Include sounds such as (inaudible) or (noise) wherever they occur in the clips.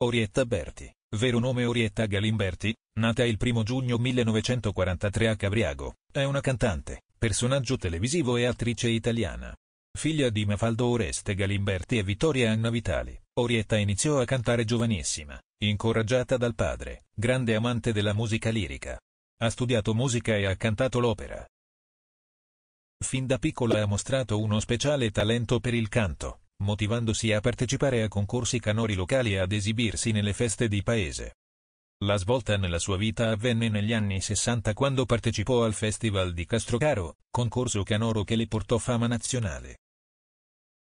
Orietta Berti, vero nome Orietta Galimberti, nata il 1 giugno 1943 a Cabriago, è una cantante, personaggio televisivo e attrice italiana. Figlia di Mafaldo Oreste Galimberti e Vittoria Anna Vitali, Orietta iniziò a cantare giovanissima, incoraggiata dal padre, grande amante della musica lirica. Ha studiato musica e ha cantato l'opera. Fin da piccola ha mostrato uno speciale talento per il canto, motivandosi a partecipare a concorsi canori locali e ad esibirsi nelle feste di paese. La svolta nella sua vita avvenne negli anni 60 quando partecipò al Festival di Castrocaro, concorso canoro che le portò fama nazionale.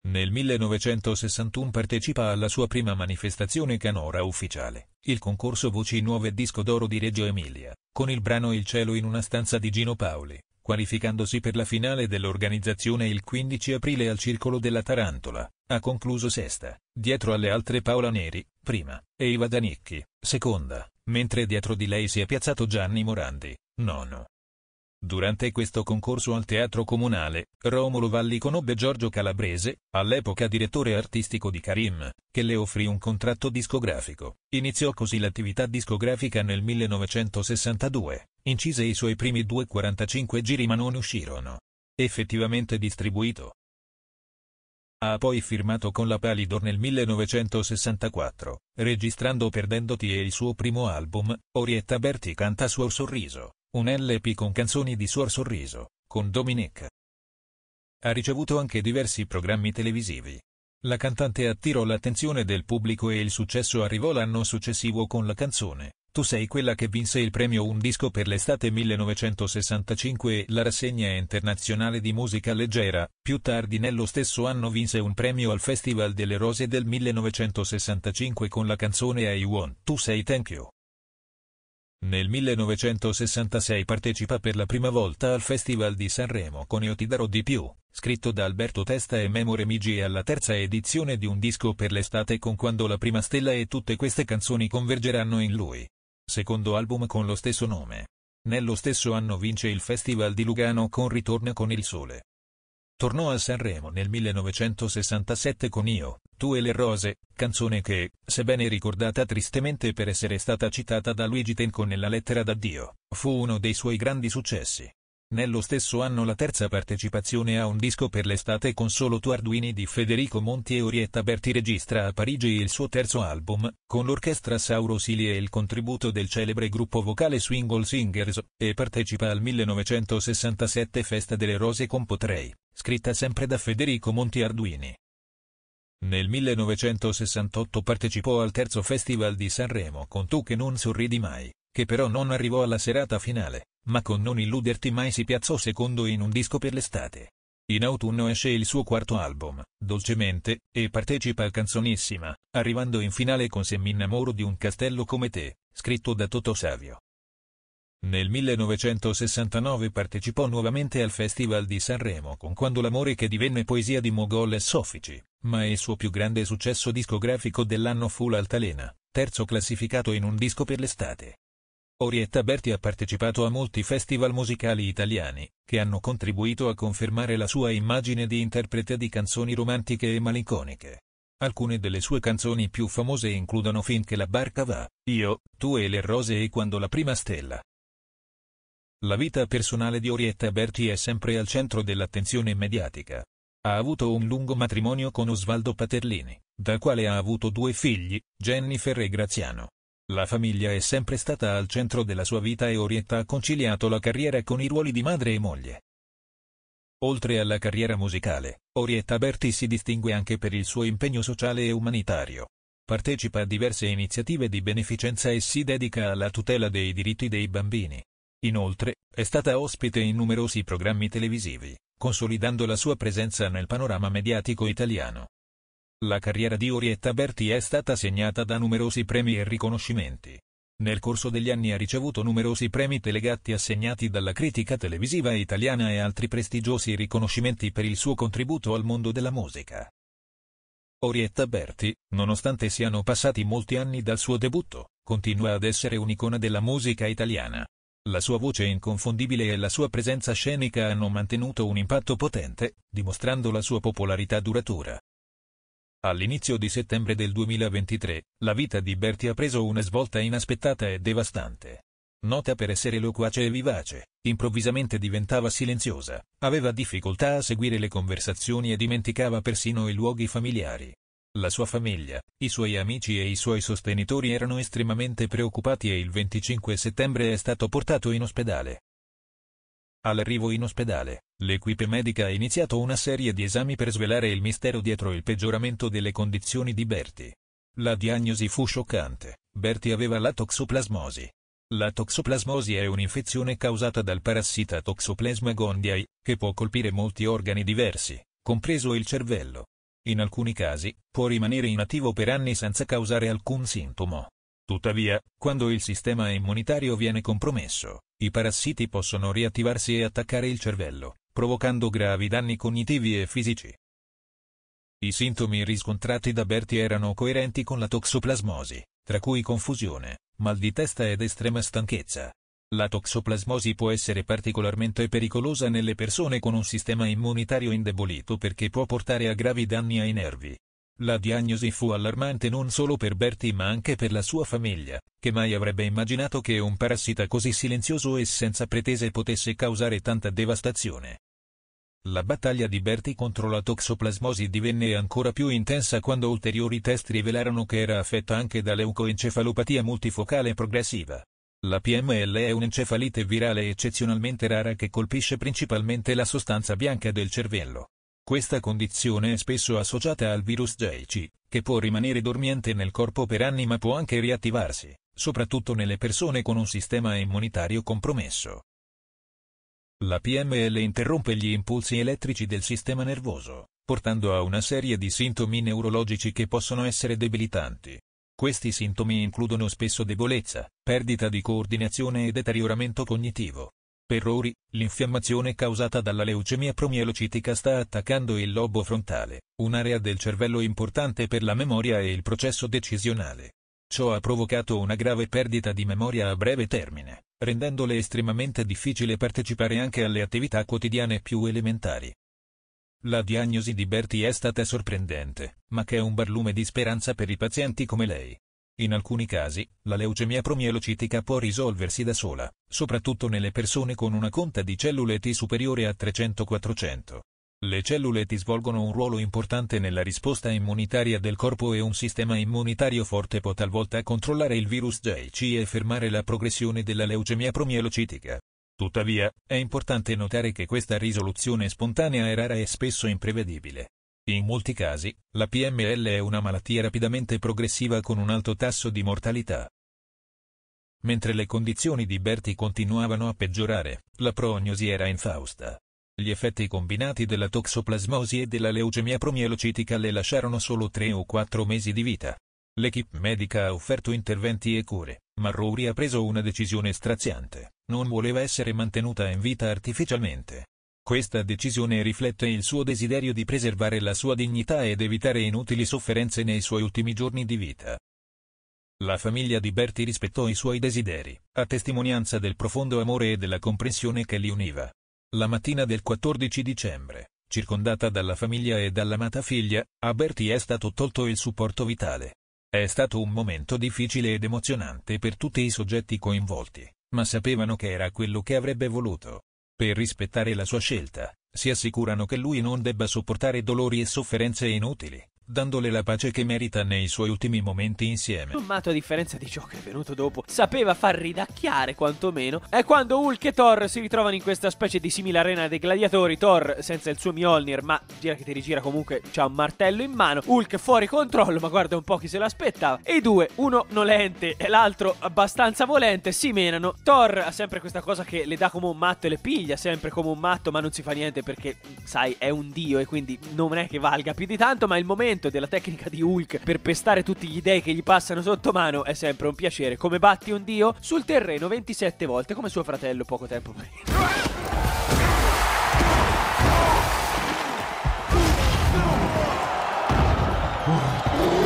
Nel 1961 partecipa alla sua prima manifestazione canora ufficiale, il concorso Voci Nuove Disco d'Oro di Reggio Emilia, con il brano Il cielo in una stanza di Gino Paoli qualificandosi per la finale dell'organizzazione il 15 aprile al Circolo della Tarantola, ha concluso sesta, dietro alle altre Paola Neri, prima, e Iva Danicchi, seconda, mentre dietro di lei si è piazzato Gianni Morandi, nono. Durante questo concorso al Teatro Comunale, Romolo Valli conobbe Giorgio Calabrese, all'epoca direttore artistico di Karim, che le offrì un contratto discografico. Iniziò così l'attività discografica nel 1962, incise i suoi primi due 45 giri ma non uscirono. Effettivamente distribuito. Ha poi firmato con la Palidor nel 1964, registrando Perdendoti e il suo primo album, Orietta Berti canta suo sorriso. Un LP con canzoni di Suor Sorriso, con Dominique. Ha ricevuto anche diversi programmi televisivi. La cantante attirò l'attenzione del pubblico e il successo arrivò l'anno successivo con la canzone Tu sei quella che vinse il premio Un disco per l'estate 1965 e la rassegna internazionale di musica leggera. Più tardi nello stesso anno vinse un premio al Festival delle Rose del 1965 con la canzone I Want Tu Say Thank You. Nel 1966 partecipa per la prima volta al Festival di Sanremo con Io ti darò di più, scritto da Alberto Testa e Memo Remigi e alla terza edizione di Un disco per l'estate con Quando la prima stella e tutte queste canzoni convergeranno in lui. Secondo album con lo stesso nome. Nello stesso anno vince il Festival di Lugano con Ritorna con il sole. Tornò a Sanremo nel 1967 con Io, Tu e le rose, canzone che, sebbene ricordata tristemente per essere stata citata da Luigi Tenco nella lettera d'addio, fu uno dei suoi grandi successi. Nello stesso anno la terza partecipazione a un disco per l'estate con solo Tu Arduini di Federico Monti e Orietta Berti registra a Parigi il suo terzo album, con l'orchestra Sauro Sili e il contributo del celebre gruppo vocale Swingle Singers, e partecipa al 1967 Festa delle Rose con Potrei, scritta sempre da Federico Monti Arduini. Nel 1968 partecipò al terzo Festival di Sanremo con Tu che non sorridi mai, che però non arrivò alla serata finale, ma con Non illuderti mai si piazzò secondo in un disco per l'estate. In autunno esce il suo quarto album, Dolcemente, e partecipa a Canzonissima, arrivando in finale con Se mi innamoro di un castello come te, scritto da Toto Savio. Nel 1969 partecipò nuovamente al Festival di Sanremo con Quando l'amore che divenne poesia di Mogol e Soffici, ma il suo più grande successo discografico dell'anno fu l'Altalena, terzo classificato in un disco per l'estate. Orietta Berti ha partecipato a molti festival musicali italiani, che hanno contribuito a confermare la sua immagine di interprete di canzoni romantiche e malinconiche. Alcune delle sue canzoni più famose includono Finché la barca va, Io, Tu e le rose e Quando la prima stella. La vita personale di Orietta Berti è sempre al centro dell'attenzione mediatica. Ha avuto un lungo matrimonio con Osvaldo Paterlini, dal quale ha avuto due figli, Jennifer e Graziano. La famiglia è sempre stata al centro della sua vita e Orietta ha conciliato la carriera con i ruoli di madre e moglie. Oltre alla carriera musicale, Orietta Berti si distingue anche per il suo impegno sociale e umanitario. Partecipa a diverse iniziative di beneficenza e si dedica alla tutela dei diritti dei bambini. Inoltre, è stata ospite in numerosi programmi televisivi, consolidando la sua presenza nel panorama mediatico italiano. La carriera di Orietta Berti è stata segnata da numerosi premi e riconoscimenti. Nel corso degli anni ha ricevuto numerosi premi Telegatti assegnati dalla critica televisiva italiana e altri prestigiosi riconoscimenti per il suo contributo al mondo della musica. Orietta Berti, nonostante siano passati molti anni dal suo debutto, continua ad essere un'icona della musica italiana, la sua voce inconfondibile e la sua presenza scenica hanno mantenuto un impatto potente, dimostrando la sua popolarità duratura. All'inizio di settembre del 2023, la vita di Berti ha preso una svolta inaspettata e devastante. Nota per essere loquace e vivace, improvvisamente diventava silenziosa, aveva difficoltà a seguire le conversazioni e dimenticava persino i luoghi familiari. La sua famiglia, i suoi amici e i suoi sostenitori erano estremamente preoccupati e il 25 settembre è stato portato in ospedale. All'arrivo in ospedale, l'equipe medica ha iniziato una serie di esami per svelare il mistero dietro il peggioramento delle condizioni di Bertie. La diagnosi fu scioccante, Bertie aveva la toxoplasmosi. La toxoplasmosi è un'infezione causata dal parassita Toxoplasma gondii, che può colpire molti organi diversi, compreso il cervello in alcuni casi, può rimanere inattivo per anni senza causare alcun sintomo. Tuttavia, quando il sistema immunitario viene compromesso, i parassiti possono riattivarsi e attaccare il cervello, provocando gravi danni cognitivi e fisici. I sintomi riscontrati da Berti erano coerenti con la toxoplasmosi, tra cui confusione, mal di testa ed estrema stanchezza. La toxoplasmosi può essere particolarmente pericolosa nelle persone con un sistema immunitario indebolito perché può portare a gravi danni ai nervi. La diagnosi fu allarmante non solo per Bertie ma anche per la sua famiglia, che mai avrebbe immaginato che un parassita così silenzioso e senza pretese potesse causare tanta devastazione. La battaglia di Bertie contro la toxoplasmosi divenne ancora più intensa quando ulteriori test rivelarono che era affetta anche da leucoencefalopatia multifocale progressiva. La PML è un'encefalite virale eccezionalmente rara che colpisce principalmente la sostanza bianca del cervello. Questa condizione è spesso associata al virus JC, che può rimanere dormiente nel corpo per anni ma può anche riattivarsi, soprattutto nelle persone con un sistema immunitario compromesso. La PML interrompe gli impulsi elettrici del sistema nervoso, portando a una serie di sintomi neurologici che possono essere debilitanti, questi sintomi includono spesso debolezza, perdita di coordinazione e deterioramento cognitivo. Per Rory, l'infiammazione causata dalla leucemia promielocitica sta attaccando il lobo frontale, un'area del cervello importante per la memoria e il processo decisionale. Ciò ha provocato una grave perdita di memoria a breve termine, rendendole estremamente difficile partecipare anche alle attività quotidiane più elementari. La diagnosi di Bertie è stata sorprendente, ma che è un barlume di speranza per i pazienti come lei. In alcuni casi, la leucemia promielocitica può risolversi da sola, soprattutto nelle persone con una conta di cellule T superiore a 300-400. Le cellule T svolgono un ruolo importante nella risposta immunitaria del corpo e un sistema immunitario forte può talvolta controllare il virus JC e fermare la progressione della leucemia promielocitica. Tuttavia, è importante notare che questa risoluzione spontanea è rara e spesso imprevedibile. In molti casi, la PML è una malattia rapidamente progressiva con un alto tasso di mortalità. Mentre le condizioni di Berti continuavano a peggiorare, la prognosi era infausta. Gli effetti combinati della toxoplasmosi e della leucemia promielocitica le lasciarono solo tre o quattro mesi di vita. L'equipe medica ha offerto interventi e cure, ma Rory ha preso una decisione straziante non voleva essere mantenuta in vita artificialmente. Questa decisione riflette il suo desiderio di preservare la sua dignità ed evitare inutili sofferenze nei suoi ultimi giorni di vita. La famiglia di Berti rispettò i suoi desideri, a testimonianza del profondo amore e della comprensione che li univa. La mattina del 14 dicembre, circondata dalla famiglia e dall'amata figlia, a Berti è stato tolto il supporto vitale. È stato un momento difficile ed emozionante per tutti i soggetti coinvolti ma sapevano che era quello che avrebbe voluto. Per rispettare la sua scelta, si assicurano che lui non debba sopportare dolori e sofferenze inutili dandole la pace che merita nei suoi ultimi momenti insieme. Tommato, a differenza di ciò che è venuto dopo, sapeva far ridacchiare quantomeno. È quando Hulk e Thor si ritrovano in questa specie di simile arena dei gladiatori. Thor senza il suo Mjolnir, ma gira che ti rigira comunque, c'ha un martello in mano. Hulk fuori controllo, ma guarda un po' chi se l'aspettava. E i due, uno nolente e l'altro abbastanza volente, si menano. Thor ha sempre questa cosa che le dà come un matto e le piglia sempre come un matto, ma non si fa niente perché, sai, è un dio e quindi non è che valga più di tanto, ma il momento approfondimento della tecnica di Hulk per pestare tutti gli dei che gli passano sotto mano è sempre un piacere. Come batti un dio sul terreno 27 volte come suo fratello poco tempo prima.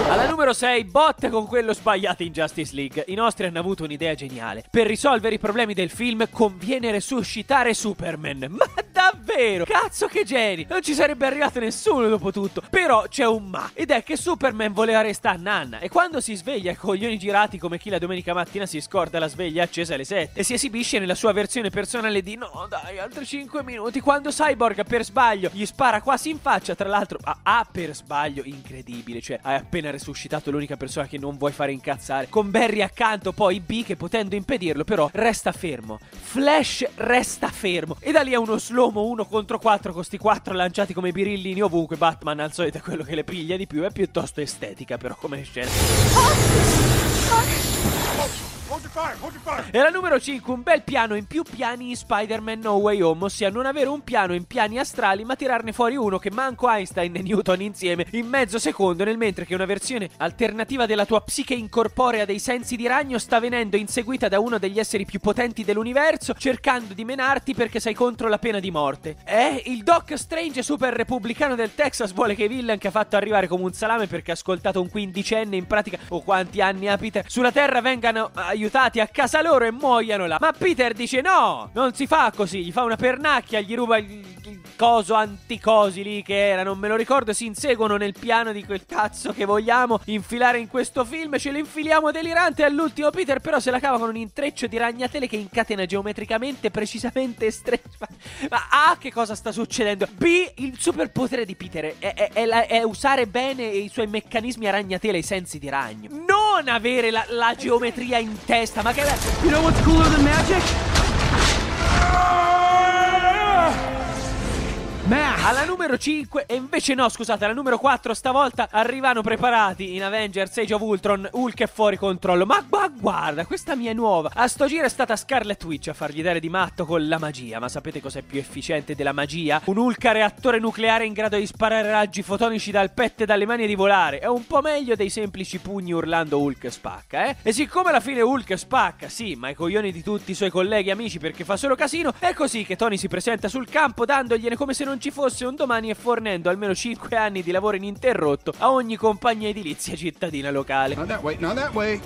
Alla numero 6, botte con quello sbagliato in Justice League. I nostri hanno avuto un'idea geniale. Per risolvere i problemi del film conviene resuscitare Superman. (laughs) Ma Davvero? Cazzo che geni! Non ci sarebbe arrivato nessuno dopo tutto. Però c'è un ma. Ed è che Superman voleva restare a nanna. E quando si sveglia i coglioni girati come chi la domenica mattina si scorda la sveglia accesa alle 7 e si esibisce nella sua versione personale di no dai altri 5 minuti quando Cyborg per sbaglio gli spara quasi in faccia tra l'altro ah, ah per sbaglio incredibile cioè hai appena resuscitato l'unica persona che non vuoi fare incazzare con Barry accanto poi B che potendo impedirlo però resta fermo Flash resta fermo e da lì è uno slow uomo uno contro quattro con questi quattro lanciati come birillini ovunque. Batman al solito è quello che le piglia di più. È piuttosto estetica, però, come scena. Ah! Ah! E la numero 5, un bel piano in più piani in Spider-Man No Way Home, ossia non avere un piano in piani astrali, ma tirarne fuori uno che manco Einstein e Newton insieme in mezzo secondo, nel mentre che una versione alternativa della tua psiche incorporea dei sensi di ragno sta venendo inseguita da uno degli esseri più potenti dell'universo, cercando di menarti perché sei contro la pena di morte. Eh, il Doc Strange super repubblicano del Texas vuole che i villain che ha fatto arrivare come un salame perché ha ascoltato un quindicenne in pratica o quanti anni apite sulla Terra vengano aiutati portati a casa loro e muoiano là. Ma Peter dice no, non si fa così, gli fa una pernacchia, gli ruba il, il coso anticosi lì che era, non me lo ricordo, si inseguono nel piano di quel cazzo che vogliamo infilare in questo film, ce lo infiliamo delirante e all'ultimo Peter però se la cava con un intreccio di ragnatele che incatena geometricamente precisamente stretto. Ma, ma A ah, che cosa sta succedendo? B il superpotere di Peter è, è, è, la, è usare bene i suoi meccanismi a ragnatele, i sensi di ragno. Non avere la, la (laughs) geometria in testa You know what's cooler than magic? Alla numero 5, e invece no, scusate, alla numero 4 stavolta arrivano preparati in Avengers Age of Ultron, Hulk è fuori controllo. Ma, ma guarda, questa mia è nuova. A sto giro è stata Scarlet Witch a fargli dare di matto con la magia. Ma sapete cos'è più efficiente della magia? Un Hulk a reattore nucleare in grado di sparare raggi fotonici dal petto e dalle mani e di volare. È un po' meglio dei semplici pugni urlando Hulk spacca, eh? E siccome alla fine Hulk spacca, sì, ma i coglioni di tutti i suoi colleghi e amici perché fa solo casino, è così che Tony si presenta sul campo dandogliene come se non non ci fosse un domani e fornendo almeno 5 anni di lavoro ininterrotto a ogni compagnia edilizia cittadina locale. Not that way, not that way.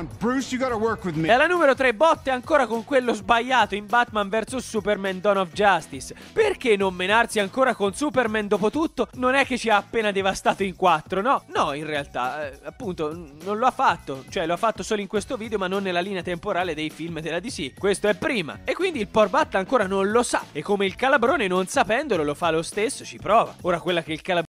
E alla numero 3 botte ancora con quello sbagliato in Batman vs Superman Dawn of Justice. Perché non menarsi ancora con Superman dopo tutto? Non è che ci ha appena devastato in 4, no? No, in realtà, eh, appunto, non lo ha fatto. Cioè, lo ha fatto solo in questo video, ma non nella linea temporale dei film della DC. Questo è prima. E quindi il Porbatta ancora non lo sa. E come il Calabrone, non sapendolo, lo fa lo stesso, ci prova. Ora quella che il Calabrone